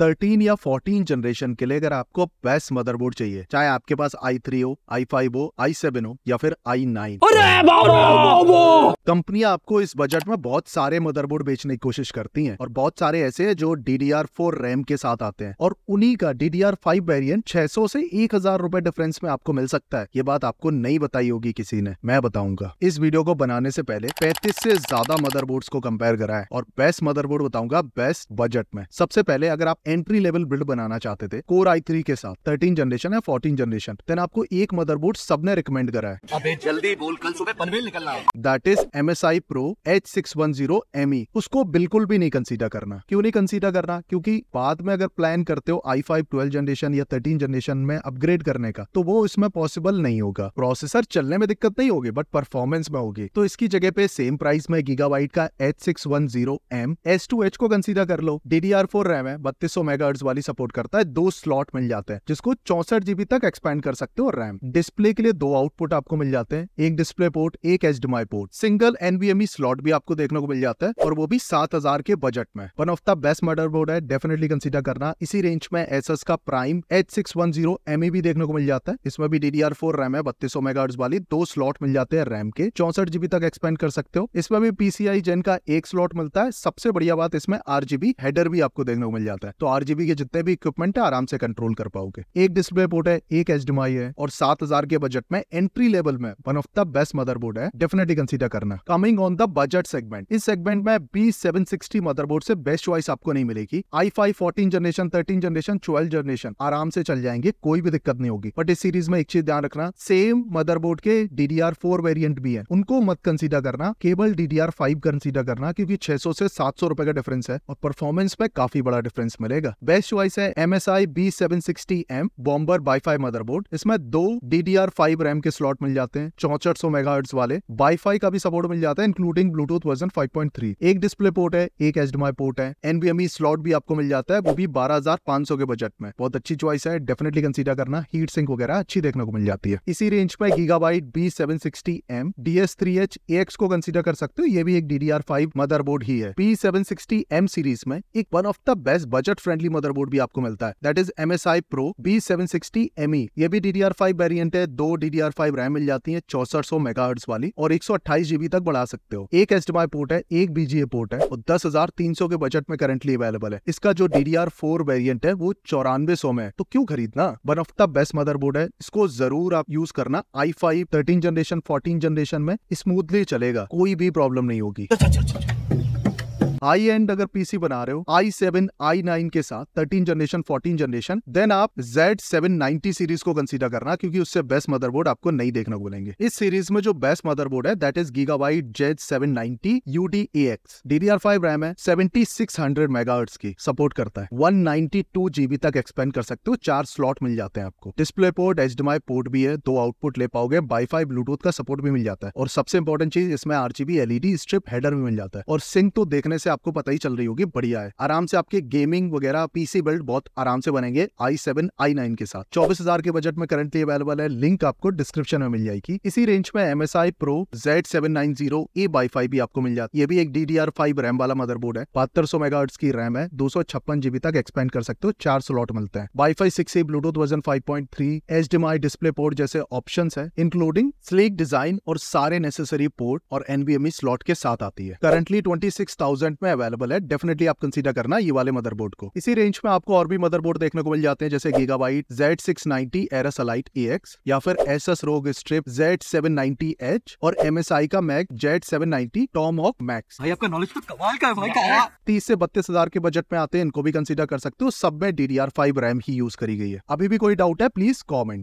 Thirteen या fourteen generation के लिए अगर आपको बेस्ट मदरबोर्ड चाहिए चाहे आपके पास आई थ्री हो आई फाइव हो आई सेवन हो या फिर आई नाइन कंपनियां आपको इस बजट में बहुत सारे मदरबोर्ड बेचने की कोशिश करती हैं और बहुत सारे ऐसे हैं जो DDR4 रैम के साथ आते हैं और उन्हीं का DDR5 वेरिएंट 600 से एक हजार रूपए डिफरेंस में आपको मिल सकता है ये बात आपको नहीं बताई होगी किसी ने मैं बताऊंगा इस वीडियो को बनाने से पहले पैंतीस से ज्यादा बोर्ड को कंपेयर करा है और बेस्ट मदरबोर्ड बताऊंगा बेस्ट बजट में सबसे पहले अगर आप एंट्री लेवल बिल्ड बनाना चाहते थे कोर आई के साथ थर्टीन जनरेशन या फोर्टीन जनरेशन देन आपको एक मदरबोर्ड सबने रिकमेंड करा है जल्दी बोल कल सुबह पनवेल निकलना है that is M S I pro H six one zero M E उसको बिल्कुल भी नहीं कंसिडर करना क्यों नहीं कंसिडर करना क्योंकि बाद में अगर प्लान करते हो आई फाइव ट्वेल्व जनरेशन या थर्टीन जनरेशन में अपग्रेड करने का तो वो इसमें पॉसिबल नहीं होगा प्रोसेसर चलने में दिक्कत नहीं होगी बट परफॉर्मेंस में होगी तो इसकी जगह पे सेम प्राइस में गीगा वाइट का H six one zero M S two H को कंसिडर कर लो D D R four RAM है बत्तीस सौ मेगा वाली सपोर्ट करता है दो स्लॉट मिल जाते हैं जिसको चौसठ जीबी तक एक्सपेंड कर सकते हो रैम डिस्प्ले के लिए दो आउटपुट आपको मिल जाते हैं एक डिस्प्ले पोर्ट एक H port single single NVMe slot भी आपको देखने को मिल जाता है और वो भी सात हजार के बजट में one of the best motherboard है डेफिनेटली कंसिडर करना इसी रेंज में एस एस का prime H six one zero M भी देखने को मिल जाता है इसमें भी डी रैम है बत्तीस मेगा वाली दो स्लॉट मिल जाते हैं रैम के चौसठ जीबी तक एक्सपेंड कर सकते हो इसमें भी पीसीआई जेन का एक स्लॉट मिलता है सबसे बढ़िया बात इसमें आर हेडर भी आपको देखने को मिल जाता है तो आर के जितने भी इक्विपमेंट है आराम से कंट्रोल कर पाओगे एक डिस्प्ले पोर्ट है एक एच है और सात के बजट में एंट्री लेवल में one of the best motherboard है डेफिनेटली कंसिडर करना करना coming on the budget segment इस सेगमेंट में बी सेवन सिक्सटी मदरबोर्ड से बेस्ट चॉइस आपको नहीं मिलेगी I five fourteen generation thirteen generation twelve generation आराम से चल जाएंगे कोई भी दिक्कत नहीं होगी बट इस सीरीज में एक चीज ध्यान रखना सेम मदरबोर्ड के डीडीआर फोर वेरियंट भी है उनको मत कंसिडर करना केवल डीडीआर फाइव कंसिडर करना क्योंकि छह सौ से सात सौ रुपए का डिफरेंस है और परफॉर्मेंस में काफी बड़ा डिफरेंस मिलेगा बेस्ट चॉइस है M S I B seven sixty M bomber wifi motherboard इसमें दो D D R five RAM के स्लॉट मिल जाते हैं चौसठ सौ मेगा वाले बाईफाई का भी सपोर्ट पोर्ट मिल जाता है इंक्लूडिंग ब्लूटूथ वर्जन 5.3 एक डिस्प्ले पोर्ट है एक एच पोर्ट है एनबीएमई स्लॉट e भी आपको मिल जाता है वो भी 12,500 के बजट में बहुत अच्छी चॉइस है डेफिनेटली कंसीडर करना हीट सिंक वगैरह अच्छी देखने को मिल जाती है इसी रेंज में gigabyte B seven M D को कंसिडर कर सकते हो ये भी एक डी मदरबोर्ड ही है बी सेवन एम सीरीज में एक one of the best budget friendly motherboard भी आपको मिलता है that is M S I pro B seven ये भी डी डी आर है दो डी डी रैम मिल जाती है चौसठ सौ मेगा वाली और एक सौ अट्ठाईस जीबी तक बढ़ा सकते हो एक एच पोर्ट है एक बीजीए पोर्ट है और दस हजार तीन सौ के बजट में करंटली अवेलेबल है इसका जो D D R four variant है वो चौरानवे सौ में है तो क्यों खरीदना one of the best motherboard है इसको जरूर आप यूज करना I five thirteen generation fourteen generation में स्मूथली चलेगा कोई भी प्रॉब्लम नहीं होगी अच्छा, अच्छा, अच्छा, हाई एंड अगर पीसी बना रहे हो आई सेवन आई नाइन के साथ thirteen generation fourteen generation then आप जेड सेवन नाइनटी सीरीज को कंसिडर करना क्योंकि उससे बेस्ट मदरबोर्ड आपको नहीं देखने को मिलेंगे इस सीरीज में जो बेस्ट मदरबोर्ड है that is gigabyte Z seven ninety U D A X D D R five RAM है सेवेंटी सिक्स हंड्रेड मेगाहर्ट्ज की सपोर्ट करता है वन नाइनटी टू जीबी तक एक्सपेंड कर सकते हो चार स्लॉट मिल जाते हैं आपको display port H D port भी है दो आउटपुट ले पाओगे वाईफाई ब्लूटूथ का सपोर्ट भी मिल जाता है और सबसे इंपॉर्टेंट चीज इसमें आरजीबी एलईडी स्ट्रिप हेडर भी मिल जाता है और सिंह तो देखने से आपको पता ही चल रही होगी बढ़िया है आराम से आपके गेमिंग वगैरह पीसी बिल्ड बहुत आराम से बनेंगे आई सेवन आई नाइन के साथ चौबीस हजार के बजट में करंटली अवेलेबल है लिंक आपको डिस्क्रिप्शन में मिल जाएगी इसी रेंज में M S I pro Z seven nine zero A wifi भी आपको मिल जाती है ये भी एक D D R five RAM वाला मदरबोर्ड है बहत्तर सौ मेगा की रैम है दो सौ छप्पन जीबी तक एक्सपेंड कर सकते हो चार स्लॉट मिलते हैं wifi six A Bluetooth version five point three H D I display port जैसे ऑप्शन है इंक्लूडिंग स्लीक डिजाइन और सारे नेसेसरी पोर्ट और एनबीएमई स्लॉट e के साथ आती है करंटली ट्वेंटी सिक्स थाउजेंड में अवेलेबल है डेफिनेटली आप कंसीडर करना ये वाले मदरबोर्ड को इसी रेंज में आपको और भी मदरबोर्ड देखने को मिल जाते हैं जैसे gigabyte Z six ninety Aorus elite X या फिर Asus ROG Strix Z seven ninety H और एम एस आई का MAG Z seven ninety Tomahawk max आपका नॉलेज तो कमाल का है भाई हाँ। तीस से बत्तीस हजार के बजट में आते हैं इनको भी कंसिडर कर सकते हो सब में D D R five RAM ही यूज करी गई है अभी भी कोई डाउट है प्लीज कॉमेंट